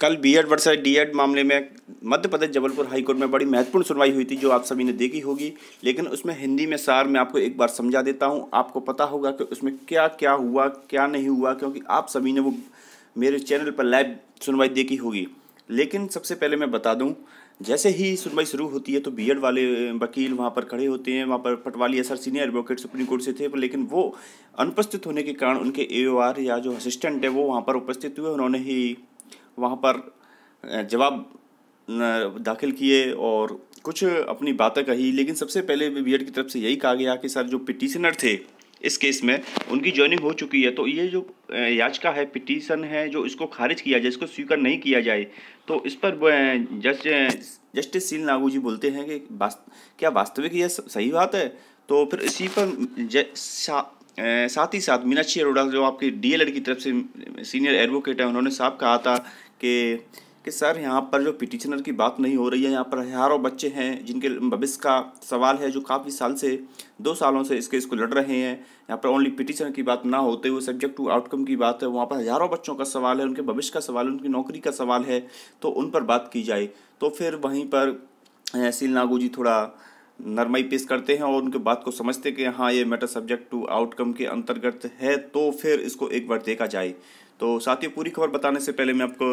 कल BEd versus DEd मामले में मध्य प्रदेश जबलपुर हाईकोर्ट में बड़ी महत्वपूर्ण सुनवाई हुई थी जो आप सभी ने देखी होगी लेकिन उसमें हिंदी में सार मैं आपको एक बार समझा देता हूँ आपको पता होगा कि उसमें क्या क्या हुआ क्या नहीं हुआ क्योंकि आप सभी ने वो मेरे चैनल पर लाइव सुनवाई देखी होगी लेकिन सबसे पहले मैं बता दूँ जैसे ही सुनवाई शुरू होती है तो बी वाले वकील वहाँ पर खड़े होते हैं वहाँ पर पटवाली SR senior advocate supreme court से थे पर लेकिन वो अनुपस्थित होने के कारण उनके ए या जो असिस्टेंट है वो वहाँ पर उपस्थित हुए उन्होंने ही वहाँ पर जवाब दाखिल किए और कुछ अपनी बातें कही लेकिन सबसे पहले बी की तरफ से यही कहा गया कि सर जो पिटिशनर थे इस केस में उनकी ज्वाइनिंग हो चुकी है तो ये जो याचिका है पिटीशन है जो इसको खारिज किया जाए इसको स्वीकार नहीं किया जाए तो इस पर जज जस्टिस सील नागू जी बोलते हैं कि वास्त, क्या वास्तविक यह सही बात है तो फिर इसी पर साथ ही साथ मीनाक्षी अरोड़ा जो आपके डीएलएड की तरफ से सीनियर एडवोकेट है उन्होंने साफ कहा था कि कि सर यहाँ पर जो पिटिशनर की बात नहीं हो रही है यहाँ पर हजारों बच्चे हैं जिनके भविष्य का सवाल है जो काफ़ी साल से दो सालों से इस केस को लड़ रहे हैं यहाँ पर ओनली पिटिशनर की बात ना होते हुए सब्जेक्ट टू आउटकम की बात है वहाँ पर हजारों बच्चों का सवाल है उनके भविष्य का सवाल है उनकी नौकरी का सवाल है तो उन पर बात की जाए तो फिर वहीं पर सील नागू जी थोड़ा नरमई पेश करते हैं और उनके बात को समझते कि हाँ ये मैटर सब्जेक्ट टू आउटकम के अंतर्गत है तो फिर इसको एक बार देखा जाए तो साथियों पूरी खबर बताने से पहले मैं आपको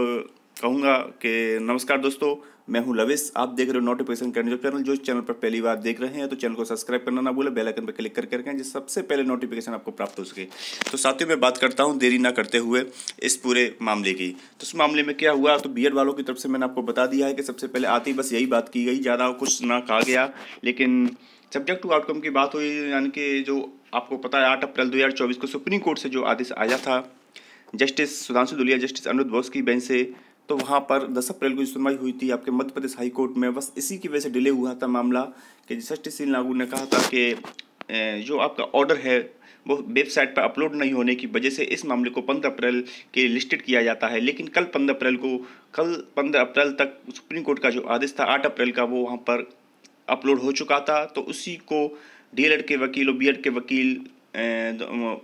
कहूँगा कि नमस्कार दोस्तों मैं हूँ लविस आप देख रहे हो नोटिफिकेशन कैंडिडेट चैनल जो चैनल पर पहली बार देख रहे हैं तो चैनल को सब्सक्राइब करना ना बोले बेल आइकन पर क्लिक करके रखें जिससे सबसे पहले नोटिफिकेशन आपको प्राप्त हो सके तो साथियों मैं बात करता हूँ देरी ना करते हुए इस पूरे मामले की तो इस मामले में क्या हुआ तो बी वालों की तरफ से मैंने आपको बता दिया है कि सबसे पहले आते ही बस यही बात की गई ज़्यादा कुछ ना कहा गया लेकिन सब्जेक्ट टू आउटकम की बात हुई यानी कि जो आपको पता है आठ अप्रैल दो को सुप्रीम कोर्ट से जो आदेश आया था जस्टिस सुधांशु दुलिया जस्टिस अनुरुद्ध बोस की बेंच से तो वहाँ पर 10 अप्रैल को जो सुनवाई हुई थी आपके मध्य प्रदेश हाई कोर्ट में बस इसी की वजह से डिले हुआ था मामला कि जस्टिस सिंह लागू ने कहा था कि जो आपका ऑर्डर है वो वेबसाइट पर अपलोड नहीं होने की वजह से इस मामले को पंद्रह अप्रैल के लिए लिस्टेड किया जाता है लेकिन कल पंद्रह अप्रैल को कल पंद्रह अप्रैल तक सुप्रीम कोर्ट का जो आदेश था आठ अप्रैल का वो वहाँ पर अपलोड हो चुका था तो उसी को डीएलएड के वकील और बीएड के वकील Um,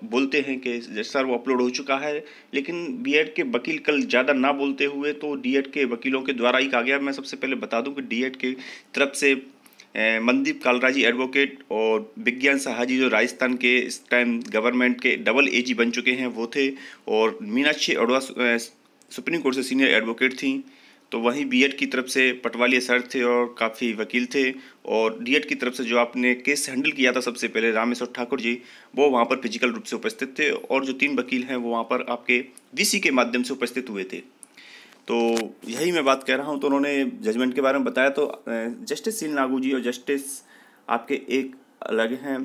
बोलते हैं कि सर वो अपलोड हो चुका है लेकिन बीएड के वकील कल ज़्यादा ना बोलते हुए तो डीएड के वकीलों के द्वारा ही कहा गया मैं सबसे पहले बता दूं कि डीएड के तरफ से मनदीप कालराजी एडवोकेट और विज्ञान साहा जी जो राजस्थान के इस टाइम गवर्नमेंट के डबल ए बन चुके हैं वो थे और मीनाक्षी अडवा सुप्रीम कोर्ट से सीनियर एडवोकेट थी तो वहीं बी की तरफ से पटवाली सर थे और काफ़ी वकील थे और डी की तरफ से जो आपने केस हैंडल किया था सबसे पहले रामेश्वर ठाकुर जी वो वहाँ पर फिजिकल रूप से उपस्थित थे और जो तीन वकील हैं वो वहाँ पर आपके वी के माध्यम से उपस्थित हुए थे तो यही मैं बात कह रहा हूँ तो उन्होंने जजमेंट के बारे में बताया तो जस्टिस सील नागू जी और जस्टिस आपके एक अलग हैं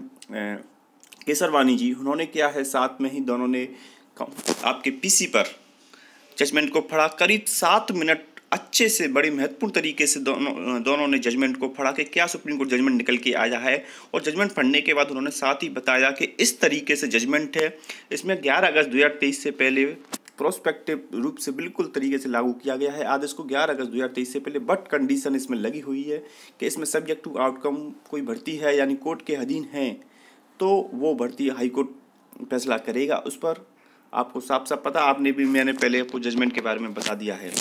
केसरवानी जी उन्होंने क्या है साथ में ही दोनों ने आपके पीसी पर जजमेंट को फड़ा करीब सात मिनट अच्छे से बड़े महत्वपूर्ण तरीके से दोनों दोनों ने जजमेंट को फड़ा के क्या सुप्रीम कोर्ट जजमेंट निकल के आया है और जजमेंट पढ़ने के बाद उन्होंने साथ ही बताया कि इस तरीके से जजमेंट है इसमें ग्यारह अगस्त दो से पहले प्रोस्पेक्टिव रूप से बिल्कुल तरीके से लागू किया गया है आदेश को 11 अगस्त 2023 से पहले बट कंडीशन इसमें लगी हुई है कि इसमें सब्जेक्ट टू आउटकम कोई भर्ती है यानी कोर्ट के अधीन है तो वो भर्ती हाई कोर्ट फैसला करेगा उस पर आपको साफ साफ पता आपने भी मैंने पहले आपको जजमेंट के बारे में बता दिया है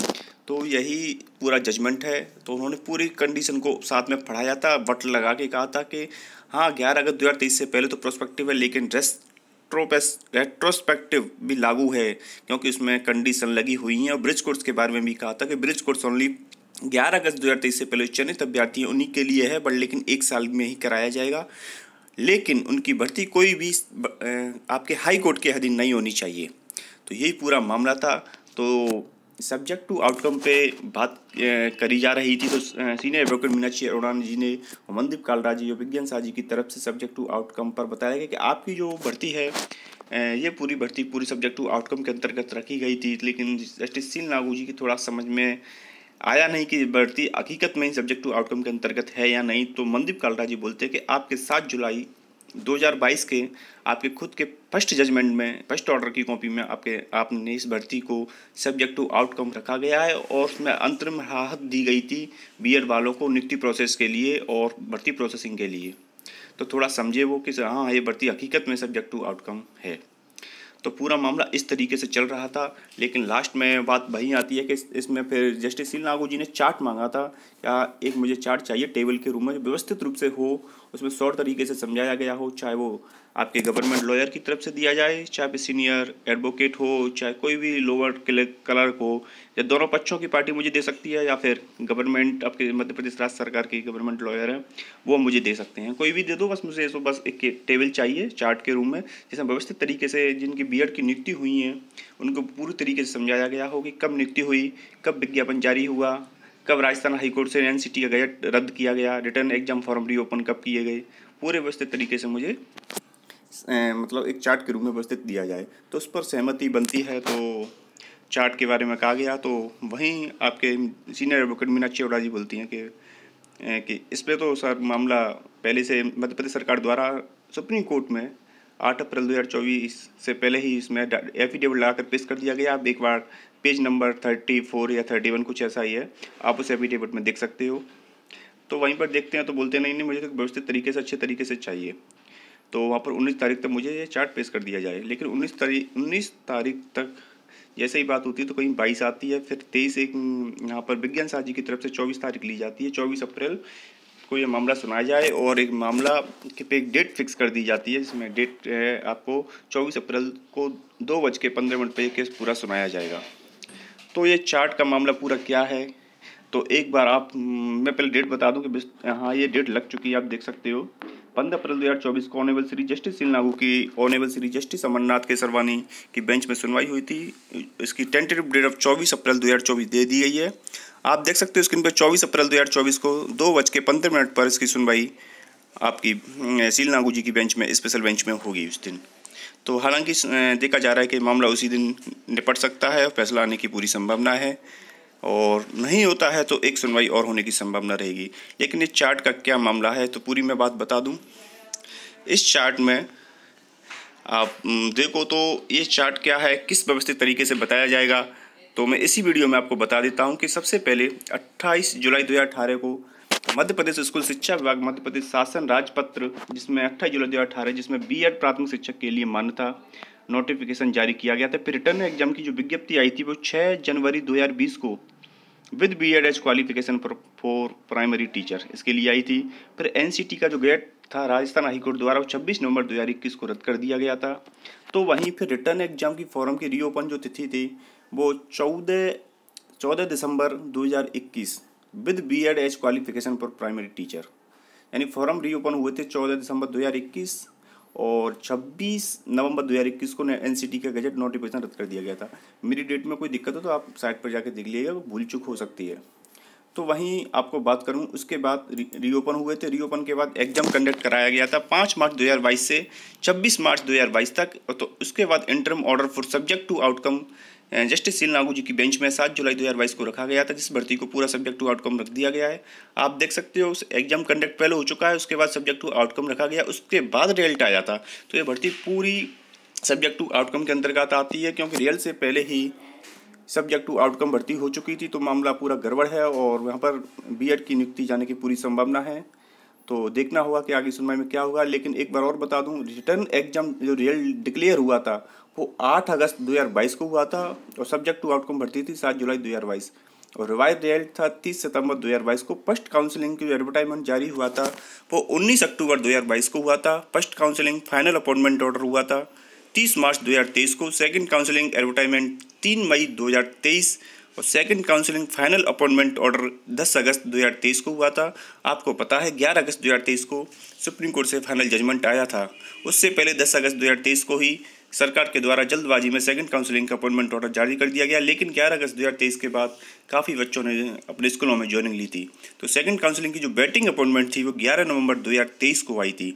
तो यही पूरा जजमेंट है तो उन्होंने पूरी कंडीशन को साथ में पढ़ाया था वट लगा के कहा था कि हाँ ग्यारह अगस्त दो हज़ार तेईस से पहले तो प्रोस्पेक्टिव है लेकिन रेस्ट्रोपेस रेट्रोस्पेक्टिव भी लागू है क्योंकि उसमें कंडीशन लगी हुई हैं और ब्रिज कोर्स के बारे में भी कहा था कि ब्रिज कोर्स ओनली ग्यारह अगस्त दो हज़ार तेईस से पहले चयनित अभ्यर्थी उन्हीं के लिए है बट लेकिन एक साल में ही कराया जाएगा लेकिन उनकी भर्ती कोई भी आपके हाई कोर्ट के अधीन नहीं होनी चाहिए तो यही पूरा मामला था तो सब्जेक्ट टू आउटकम पे बात करी जा रही थी तो सीनियर एडवोकेट मीनाक्षी अरोड़ान जी ने मनदीप कालरा जी और विज्ञान साह जी की तरफ से सब्जेक्ट टू आउटकम पर बताया गया कि आपकी जो भर्ती है ये पूरी भर्ती पूरी सब्जेक्ट टू आउटकम के अंतर्गत रखी गई थी लेकिन जस्टिस सील नागू जी की थोड़ा समझ में आया नहीं कि भर्ती हकीकत में ही सब्जेक्ट टू आउटकम के अंतर्गत है या नहीं तो मनदीप कालरा जी बोलते हैं कि आपके सात जुलाई 2022 के आपके खुद के फर्स्ट जजमेंट में फर्स्ट ऑर्डर की कॉपी में आपके आपने इस भर्ती को सब्जेक्ट टू आउटकम रखा गया है और उसमें अंतरिम राहत दी गई थी बी वालों को नियुक्ति प्रोसेस के लिए और भर्ती प्रोसेसिंग के लिए तो थोड़ा समझे वो कि हाँ ये भर्ती हकीकत में सब्जेक्ट टू आउटकम है तो पूरा मामला इस तरीके से चल रहा था लेकिन लास्ट में बात वही आती है कि इसमें फिर जस्टिस सील नागू जी ने चार्ट मांगा था क्या एक मुझे चार्ट चाहिए टेबल के रूम में व्यवस्थित रूप से हो उसमें शॉर्ट तरीके से समझाया गया हो चाहे वो आपके गवर्नमेंट लॉयर की तरफ से दिया जाए चाहे आप सीनियर एडवोकेट हो चाहे कोई भी लोअर क्लर्क हो या दोनों पक्षों की पार्टी मुझे दे सकती है या फिर गवर्नमेंट आपके मध्य प्रदेश राज्य सरकार की गवर्नमेंट लॉयर है वो मुझे दे सकते हैं कोई भी दे दो बस मुझे तो बस एक टेबल चाहिए चार्ट के रूम में जिसमें व्यवस्थित तरीके से जिनकी बी की नियुक्ति हुई है उनको पूरी तरीके से समझाया गया हो कि कब नियुक्ति हुई कब विज्ञापन जारी हुआ कब राजस्थान हाईकोर्ट से एन का गजट रद्द किया गया रिटर्न एग्जाम फॉर्म रीओपन कब किए गए पूरे व्यवस्थित तरीके से मुझे मतलब एक चार्ट के रूप में उपस्थित दिया जाए तो उस पर सहमति बनती है तो चार्ट के बारे में कहा गया तो वहीं आपके सीनियर एडवोकेट मीनाक्षी ओडा जी बोलती हैं कि कि इस पर तो सर मामला पहले से मध्य प्रदेश सरकार द्वारा सुप्रीम कोर्ट में आठ अप्रैल 2024 से पहले ही इसमें एफिडेविट लगाकर पेश कर दिया गया आप एक बार पेज नंबर थर्टी फोर या थर्टी वन कुछ ऐसा ही है आप उस एफिडेविट में देख सकते हो तो वहीं पर देखते हैं तो बोलते नहीं नहीं मुझे तो व्यवस्थित तरीके से अच्छे तरीके से चाहिए तो वहाँ पर उन्नीस तारीख तक मुझे ये चार्ट पेश कर दिया जाए लेकिन उन्नीस तारीख उन्नीस तारीख तक जैसे ही बात होती है तो कहीं बाईस आती है फिर तेईस एक यहाँ पर विज्ञान साजी की तरफ से चौबीस तारीख ली जाती है चौबीस अप्रैल को ये मामला सुनाया जाए और एक मामला के पे एक डेट फिक्स कर दी जाती है जिसमें डेट आपको चौबीस अप्रैल को दो बज के पंद्रह मिनट पर यह केस पूरा सुनाया जाएगा तो ये चार्ट का मामला पूरा क्या है तो एक बार आप मैं पहले डेट बता दूं कि हाँ ये डेट लग चुकी है आप देख सकते हो पंद्रह अप्रैल दो हज़ार चौबीस को ऑनेबल श्री जस्टिस सिंह नागू की ऑनेबल श्री जस्टिस अमरनाथ के सरवानी की बेंच में सुनवाई हुई थी इसकी टेंटेटिव डेट ऑफ चौबीस अप्रैल दो हजार चौबीस दे दी गई है आप देख सकते हो स्क्रीन पर चौबीस अप्रैल चौबीस को दो बज के पंद्रह मिनट पर इसकी सुनवाई आपकी सील नागू जी की बेंच में स्पेशल बेंच में होगी उस दिन तो हालांकि देखा जा रहा है कि मामला उसी दिन निपट सकता है और फैसला आने की पूरी संभावना है और नहीं होता है तो एक सुनवाई और होने की संभावना रहेगी लेकिन इस चार्ट का क्या मामला है तो पूरी मैं बात बता दूं इस चार्ट में आप देखो तो ये चार्ट क्या है किस व्यवस्थित तरीके से बताया जाएगा तो मैं इसी वीडियो में आपको बता देता हूँ कि सबसे पहले 28 जुलाई 2018 को मध्य प्रदेश स्कूल शिक्षा विभाग मध्य प्रदेश शासन राजपत्र जिसमें अट्ठाईस जुलाई दो हज़ार जिसमें बी एड प्राथमिक शिक्षक के लिए मान्यता नोटिफिकेशन जारी किया गया था फिर रिटर्न एग्जाम की जो विज्ञप्ति आई थी वो 6 जनवरी 2020 को with B Ed H qualification for primary teacher इसके लिए आई थी फिर एन का जो गेट था राजस्थान हाईकोर्ट द्वारा वो छब्बीस नवंबर 2021 को रद्द कर दिया गया था तो वहीं फिर रिटर्न एग्जाम की फॉर्म की रीओपन जो तिथि थी वो चौदह चौदह दिसंबर 2021 with B Ed H qualification for primary teacher यानी फॉर्म रीओपन हुए थे चौदह दिसंबर और 26 नवंबर 2021 को एन का गजट नोटिफिकेशन रद्द कर दिया गया था मेरी डेट में कोई दिक्कत हो तो आप साइट पर जाकर देख लीजिएगा भूल चुक हो सकती है तो वहीं आपको बात करूं उसके बाद रीओपन हुए थे रीओपन के बाद एग्जाम कंडक्ट कराया गया था पाँच मार्च 2022 से 26 मार्च 2022 तक तो उसके बाद interim order for subject to outcome justice Sheel Nagu ji की बेंच में सात जुलाई दो को रखा गया था जिस भर्ती को पूरा सब्जेक्ट टू आउटकम रख दिया गया है आप देख सकते हो उस एग्जाम कंडक्ट पहले हो चुका है उसके बाद सब्जेक्ट टू आउटकम रखा गया उसके बाद रिजल्ट आया था तो ये भर्ती पूरी सब्जेक्ट टू आउटकम के अंतर्गत आती है क्योंकि रियल से पहले ही सब्जेक्ट टू आउटकम भर्ती हो चुकी थी तो मामला पूरा गड़बड़ है और वहाँ पर बीएड की नियुक्ति जाने की पूरी संभावना है तो देखना होगा कि आगे सुनवाई में क्या होगा लेकिन एक बार और बता दूं रिटर्न एग्जाम जो रिजल्ट डिक्लेयर हुआ था वो आठ अगस्त 2022 को हुआ था और सब्जेक्ट टू आउटकम भर्ती थी सात जुलाई 2022 और रिवाइज रिजल्ट था तीस सितंबर 2022 को फर्स्ट काउंसलिंग की एडवर्टाइजमेंट जारी हुआ था वो उन्नीस अक्टूबर 2022 को हुआ था first counselling final appointment order हुआ था तीस मार्च दो को सेकेंड काउंसलिंग एडवर्टाइजमेंट तीन मई दो और second counselling final appointment order 10 अगस्त 2023 को हुआ था आपको पता है 11 अगस्त 2023 को सुप्रीम कोर्ट से फाइनल जजमेंट आया था उससे पहले 10 अगस्त 2023 को ही सरकार के द्वारा जल्दबाजी में सेकंड काउंसलिंग का अपॉइंटमेंट ऑर्डर जारी कर दिया गया लेकिन 11 अगस्त 2023 के बाद काफ़ी बच्चों ने अपने स्कूलों में ज्वाइनिंग ली थी तो सेकंड काउंसलिंग की जो बैटिंग अपॉइंटमेंट थी वो 11 नवंबर 2023 को आई थी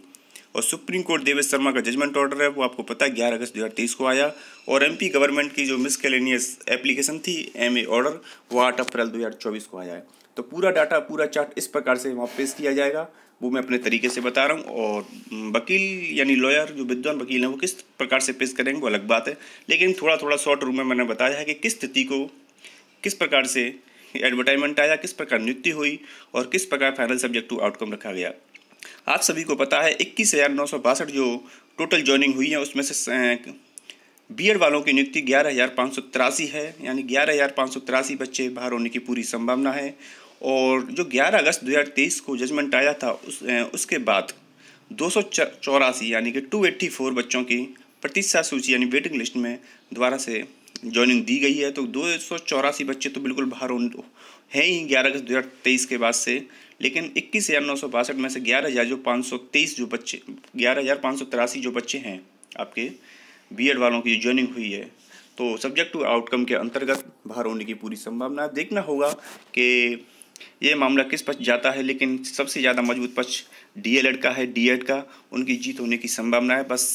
और सुप्रीम कोर्ट देवेश शर्मा का जजमेंट ऑर्डर है वो आपको पता है ग्यारह अगस्त दो को आया और एमपी गवर्नमेंट की जो मिसकेलेनियस एप्लीकेशन थी एम ऑर्डर वो आठ अप्रैल दो को आया है तो पूरा डाटा पूरा चार्ट इस प्रकार से वहाँ पेश किया जाएगा वो मैं अपने तरीके से बता रहा हूँ और वकील यानी लॉयर जो विद्वान वकील हैं वो किस प्रकार से पेश करेंगे वो अलग बात है लेकिन थोड़ा थोड़ा शॉर्ट रूम में मैंने बताया है कि किस स्थिति को किस प्रकार से एडवर्टाइजमेंट आया किस प्रकार नियुक्ति हुई और किस प्रकार फाइनल सब्जेक्ट टू आउटकम रखा गया आप सभी को पता है इक्कीस हज़ार नौ सौ बासठ जो टोटल ज्वाइनिंग हुई है उसमें से एड अं, वालों की नियुक्ति ग्यारह हज़ार पाँच सौ तिरासी है यानी ग्यारह हज़ार पाँच सौ तिरासी बच्चे बाहर होने की पूरी संभावना है और जो ग्यारह अगस्त दो हज़ार तेईस को जजमेंट आया था उस अं, उसके बाद दो सौ चौरासी यानी कि टू एट्टी फोर बच्चों की प्रतीक्षा सूची यानी वेटिंग लिस्ट में दोबारा से ज्वाइनिंग दी गई है तो दो सौ चौरासी बच्चे तो बिल्कुल बाहर हैं ही ग्यारह अगस्त दो हज़ार तेईस के बाद से लेकिन इक्कीस हज़ार नौ सौ बासठ में से ग्यारह हज़ार जो पाँच सौ तेईस जो बच्चे ग्यारह हज़ार पाँच सौ तिरासी जो बच्चे हैं आपके बीएड वालों की जो ज्वाइनिंग हुई है तो सब्जेक्ट टू आउटकम के अंतर्गत बाहर होने की पूरी संभावना देखना होगा कि ये मामला किस पक्ष जाता है लेकिन सबसे ज़्यादा मजबूत पक्ष एड का है एड का उनकी जीत होने की संभावना है बस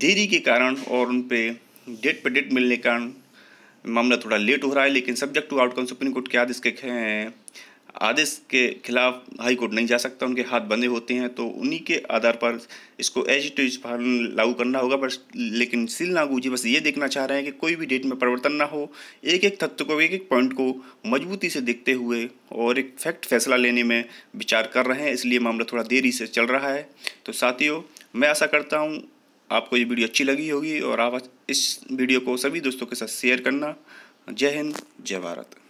देरी के कारण और उन पर डेट पर डेट मिलने के कारण मामला थोड़ा लेट हो रहा है लेकिन subject to outcome supreme court के आदेश के आदेश के खिलाफ हाई कोर्ट नहीं जा सकता उनके हाथ बंधे होते हैं तो उन्हीं के आधार पर इसको एज टू इज फार्म लागू करना होगा बस लेकिन सिल नागू जी बस ये देखना चाह रहे हैं कि कोई भी डेट में परिवर्तन ना हो एक एक तथ्य को एक एक पॉइंट को मजबूती से देखते हुए और एक फैक्ट फैसला लेने में विचार कर रहे हैं इसलिए मामला थोड़ा देरी से चल रहा है तो साथियों मैं आशा करता हूँ आपको ये वीडियो अच्छी लगी होगी और आप इस वीडियो को सभी दोस्तों के साथ शेयर करना जय हिंद जय भारत